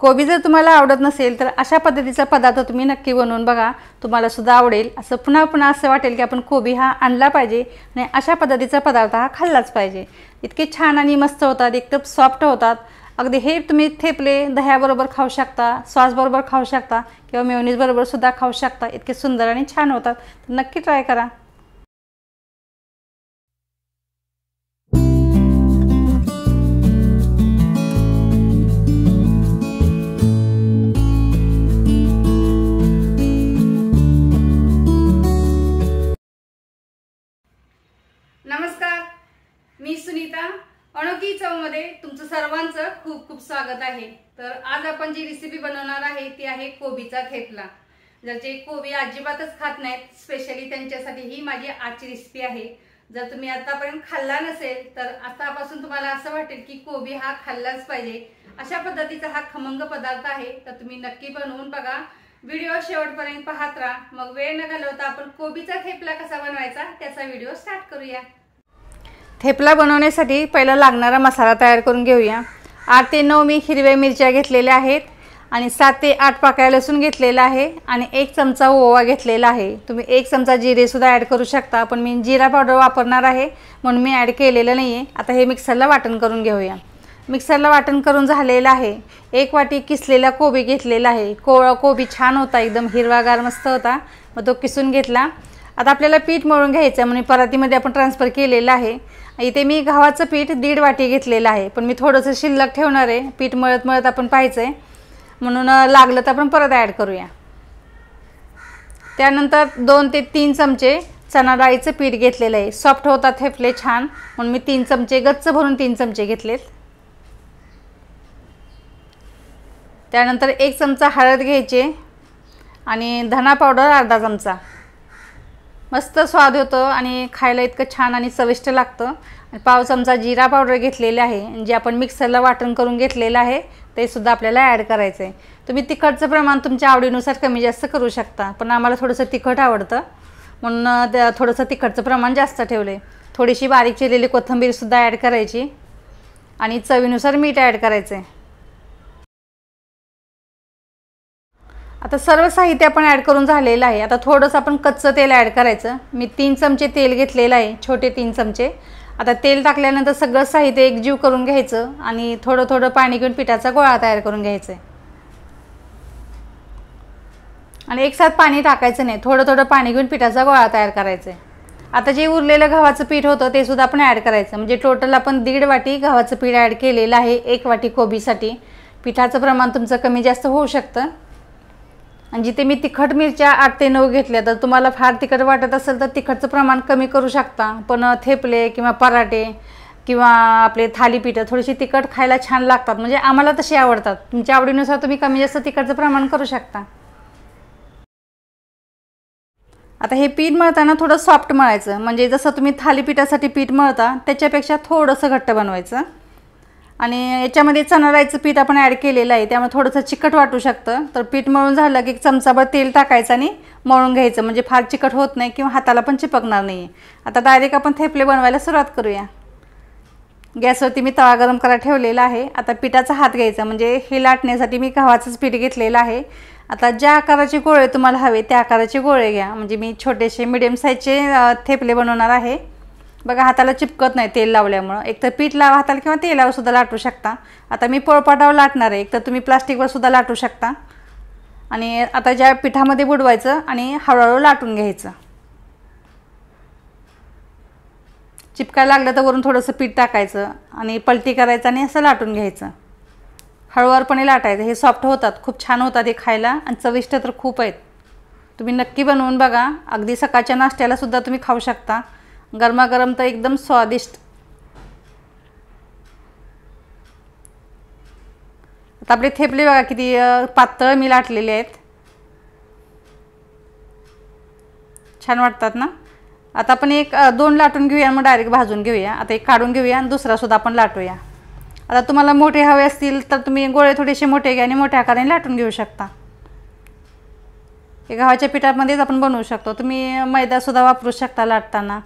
कोबी जर तुम्हाला आवडत नसेल तर अशा पद्धतीचा पदार्थ तुम्ही नक्की बनवून बघा तुम्हाला सुद्धा आवडेल असं पुन्हा पुन्हा असं वाटेल की आपण कोबी हा आणला पाहिजे आणि अशा पद्धतीचा पदार्थ हा खाल्लाच पाहिजे इतके छान आणि मस्त होतात एकदम सॉफ्ट होतात अगदी हे तुम्ही थेपले दह्याबरोबर खाऊ शकता सॉसबरोबर खाऊ शकता किंवा मेयोनीजबरोबर सुद्धा खाऊ शकता इतके सुंदर आणि छान होतात नक्की ट्राय करा आहे तर आज आपण जी रेसिपी बनवणार आहे ती आहे कोबीचा थेपला जर जे कोबी अजिबातच खात नाहीत स्पेशली त्यांच्यासाठी ही माझी आजची रेसिपी आहे जर तुम्ही आतापर्यंत खाल्ला नसेल तर आतापासून तुम्हाला असं वाटेल की कोबी हा खाल्लाच पाहिजे अशा पद्धतीचा हा खमंग पदार्थ आहे तर तुम्ही नक्की बनवून बघा व्हिडिओ शेवटपर्यंत पाहत राहा मग वेळ न घालवता आपण कोबीचा थेपला कसा बनवायचा त्याचा व्हिडिओ स्टार्ट करूया थेपला बनवण्यासाठी पहिला लागणारा मसाला तयार करून घेऊया आठ ते नऊ मी हिरव्या मिरच्या घेतलेल्या आहेत आणि सात ते आठ पाकळ्या लसूण घेतलेला आहे आणि एक चमचा ओवा घेतलेला आहे तुम्ही एक चमचा जिरेसुद्धा ॲड करू शकता पण मी जिरा पावडर वापरणार आहे म्हणून मी ॲड केलेलं नाही आहे आता हे मिक्सरला वाटण करून घेऊया मिक्सरला वाटण करून झालेलं आहे एक वाटी किसलेला कोबी घेतलेला आहे कोबी छान होता एकदम हिरवागार मस्त होता मग तो किसून घेतला आता आपल्याला पीठ मळून घ्यायचं आहे म्हणून परातीमध्ये आपण ट्रान्सफर केलेलं आहे इथे मी गव्हाचं पीठ दीड वाटी घेतलेलं आहे पण मी थोडंसं शिल्लक ठेवणार आहे पीठ मळत मळत आपण पाहायचं आहे म्हणून लागलं तर आपण परत ॲड करूया त्यानंतर दोन ते तीन चमचे चणा डाळीचं पीठ घेतलेलं आहे सॉफ्ट होतात हेफले छान म्हणून मी तीन चमचे गच्च भरून तीन चमचे घेतलेत त्यानंतर एक चमचा हळद घ्यायचे आणि धना पावडर अर्धा चमचा मस्त स्वाद होतो आणि खायला इतकं छान आणि चविष्ट लागतं पाव चमचा जिरा पावडर घेतलेली आहे जे आपण मिक्सरला वाटण करून घेतलेलं आहे ते सुद्धा आपल्याला ॲड करायचं आहे तुम्ही तिखटचं प्रमाण तुमच्या आवडीनुसार कमी जास्त करू शकता पण आम्हाला थोडंसं तिखट आवडतं म्हणून त्या थोडंसं तिखटचं प्रमाण जास्त ठेवलं आहे थोडीशी बारीक चिरलेली कोथंबीरसुद्धा ॲड करायची आणि चवीनुसार मीठ ॲड करायचं आहे आता सर्व साहित्य आपण ॲड करून झालेलं आहे आता थोडंसं आपण कच्चं तेल ॲड करायचं मी तीन चमचे तेल घेतलेलं आहे छोटे तीन चमचे आता तेल टाकल्यानंतर सगळं साहित्य एकजीव करून घ्यायचं आणि थोडं थोडं पाणी घेऊन पिठाचा गोळा तयार करून घ्यायचं आहे आणि साथ पाणी टाकायचं नाही थोडं थोडं पाणी घेऊन पिठाचा गोळा तयार करायचा आहे आता जे उरलेलं गव्हाचं पीठ होतं ते सुद्धा आपण ॲड करायचं म्हणजे टोटल आपण दीड वाटी गव्हाचं पीठ ॲड केलेलं आहे एक वाटी कोबीसाठी पिठाचं प्रमाण तुमचं कमी जास्त होऊ शकतं आणि जिथे मी तिखट मिरच्या आठ ते नऊ घेतल्या तर तुम्हाला फार तिखट वाटत असेल तर तिखटचं प्रमाण कमी करू शकता पण थेपले किंवा पराठे किंवा आपले थालीपीठं थोडीशी तिखट खायला छान लागतात म्हणजे आम्हाला तशी आवडतात तुमच्या आवडीनुसार तुम्ही कमी जास्त तिखटचं प्रमाण करू शकता आता हे पीठ मळताना थोडं सॉफ्ट मळायचं म्हणजे जसं तुम्ही थालीपीठासाठी पीठ मळता त्याच्यापेक्षा थोडंसं घट्ट बनवायचं आणि याच्यामध्ये चणा पीठ आपण ॲड केलेलं आहे त्यामुळे थोडंसं चिकट वाटू शकतं तर पीठ मळून झालं की चमचाभर तेल टाकायचं आणि मळून घ्यायचं म्हणजे फार चिकट होत नाही किंवा हाताला पण चिपकणार नाही आता डायरेक्ट आपण थेपले बनवायला सुरुवात करूया गॅसवरती मी तवा गरम करा ठेवलेला आहे आता पिठाचा हात घ्यायचा म्हणजे हे लाटण्यासाठी मी गव्हाचंच पीठ घेतलेलं आहे आता ज्या आकाराचे गोळे तुम्हाला हवे त्या आकाराचे गोळे घ्या म्हणजे मी छोटेसे मिडियम साईजचे थेपले बनवणार आहे बघा हाताला चिपकत नाही तेल लावल्यामुळं एक तर पीठ लावा हाताला किंवा तेलावर सुद्धा लाटू शकता आता मी पोळपाटावर लाटणार आहे एक तर तुम्ही प्लास्टिकवर सुद्धा लाटू शकता आणि आता ज्या पिठामध्ये बुडवायचं आणि हळूहळू लाटून घ्यायचं चिपकायला लागलं तर वरून थोडंसं पीठ टाकायचं आणि पलटी करायचं आणि असं लाटून घ्यायचं हळूवारपणे लाटायचं हे सॉफ्ट होतात खूप छान होतात हे खायला आणि चविष्ट तर खूप आहेत तुम्ही नक्की बनवून बघा अगदी सकाळच्या नाश्त्याला सुद्धा तुम्ही खाऊ शकता गरमागरम तर एकदम स्वादिष्ट आता आपले थेपले बघा किती पातळ मी लाटलेले आहेत छान वाटतात ना आता आपण एक दोन लाटून घेऊया मग डायरेक्ट भाजून घेऊया आता एक काढून घेऊया आणि दुसरासुद्धा आपण लाटूया आता तुम्हाला मोठे हवे असतील तर तुम्ही गोळे थोडेसे मोठे घ्या आणि मोठ्या आकाराने लाटून घेऊ शकता हे गव्हाच्या पिठामध्येच आपण बनवू शकतो तुम्ही मैदासुद्धा वापरू शकता लाटताना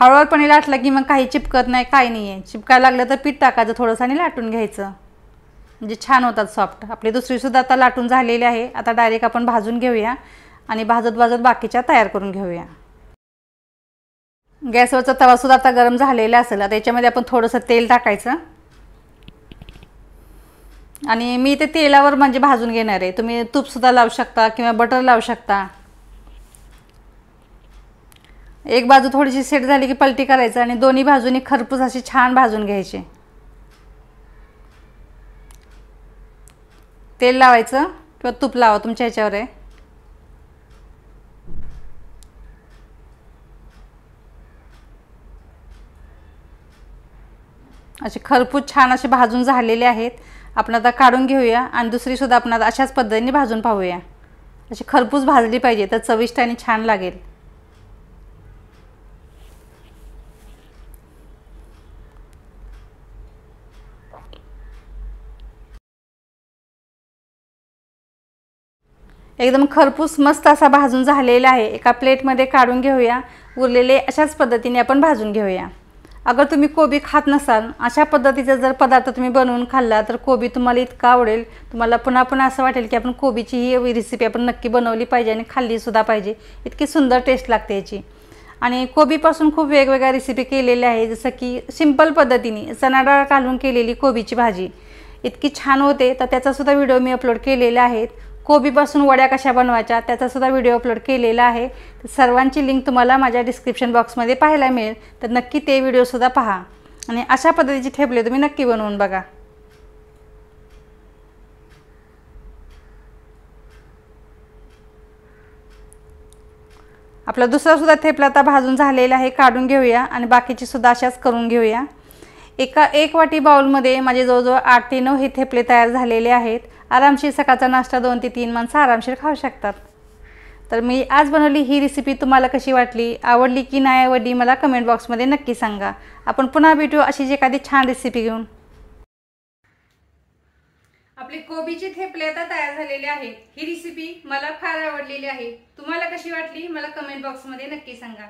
हळूहळपणी लाटलं की मग काही चिपकत नाही काही नाही आहे चिपकायला लागलं तर पीठ टाकायचं थोडंसं आणि लाटून घ्यायचं म्हणजे छान होतात सॉफ्ट आपली दुसरीसुद्धा आता लाटून झालेली आहे आता डायरेक्ट आपण भाजून घेऊया आणि भाजत भाजत बाकीच्या तयार करून घेऊया गॅसवरचा तवासुद्धा आता गरम झालेला असेल आता याच्यामध्ये आपण थोडंसं तेल टाकायचं आणि मी ते तेलावर म्हणजे भाजून घेणार आहे तुम्ही तूपसुद्धा लावू शकता किंवा बटर लावू शकता एक बाजू थोडीशी सेट झाली की पलटी करायचं आणि दोन्ही बाजूनी खरपूस अशी छान भाजून घ्यायची तेल लावायचं किंवा तूप लावा तुमच्या ह्याच्यावर आहे असे खरपूस छान असे भाजून झालेले आहेत आपण आता काढून घेऊया आणि दुसरीसुद्धा आपण आता अशाच पद्धतीने भाजून पाहूया अशी खरपूस भाजली पाहिजे तर चविष्ट आणि छान लागेल एकदम खरपूस मस्त असा भाजून झालेला आहे एका प्लेटमध्ये काढून घेऊया उरलेले अशाच पद्धतीने आपण भाजून घेऊया अगर तुम्ही कोबी खात नसाल अशा पद्धतीचा जर पदार्थ तुम्ही बनवून खाल्ला तर कोबी तुम्हाला इतका आवडेल तुम्हाला पुन्हा पुन्हा असं वाटेल की आपण कोबीची ही रेसिपी आपण नक्की बनवली पाहिजे आणि खाल्लीसुद्धा पाहिजे इतकी सुंदर टेस्ट लागते याची आणि कोबीपासून खूप वेगवेगळ्या रेसिपी केलेल्या आहे जसं की सिंपल पद्धतीने चणा घालून केलेली कोबीची भाजी इतकी छान होते तर त्याचासुद्धा व्हिडिओ मी अपलोड केलेला आहे कोबीपासून वड्या कशा बनवायच्या त्याचासुद्धा व्हिडिओ अपलोड केलेला आहे तर सर्वांची लिंक तुम्हाला माझ्या डिस्क्रिप्शन बॉक्समध्ये पाहायला मिळेल तर नक्की ते व्हिडिओसुद्धा पहा आणि अशा पद्धतीचे ठेपले तुम्ही नक्की बनवून बघा आपला दुसरासुद्धा थेपला आता भाजून झालेला आहे काढून घेऊया आणि बाकीची सुद्धा अशाच करून घेऊया एका एक वाटी बाउलमध्ये माझे जवळजवळ आठ ते नऊ हे थेपले तयार झालेले आहेत आरामशीर सकाळचा नाश्ता दोन ते तीन माणसं आरामशीर खाऊ शकतात तर मी आज बनवली ही रेसिपी तुम्हाला कशी वाटली आवडली की नाही आवडली मला कमेंट बॉक्समध्ये नक्की सांगा आपण पुन्हा भेटू अशीच एखादी छान रेसिपी घेऊन आपली कोबीचे थेपले आता तयार झालेले आहे ही रेसिपी मला फार आवडलेली आहे तुम्हाला कशी वाटली मला कमेंट बॉक्समध्ये नक्की सांगा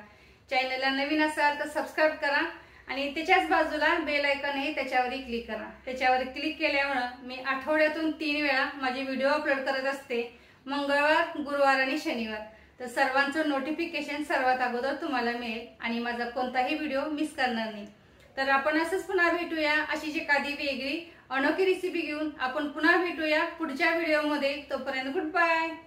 चॅनलला नवीन असाल तर सबस्क्राईब करा आणि त्याच्याच बाजूला बेल आयकॉन आहे त्याच्यावर क्लिक करा त्याच्यावर क्लिक केल्यामुळं मी आठवड्यातून तीन वेळा माझे व्हिडिओ अपलोड करत असते मंगळवार गुरुवार आणि शनिवार तर सर्वांचं नोटिफिकेशन सर्वात अगोदर तुम्हाला मिळेल आणि माझा कोणताही व्हिडिओ मिस करणार नाही तर आपण असंच पुन्हा भेटूया अशी जी एखादी वेगळी अनोखी रेसिपी घेऊन आपण पुन्हा भेटूया पुढच्या व्हिडिओमध्ये तोपर्यंत गुड बाय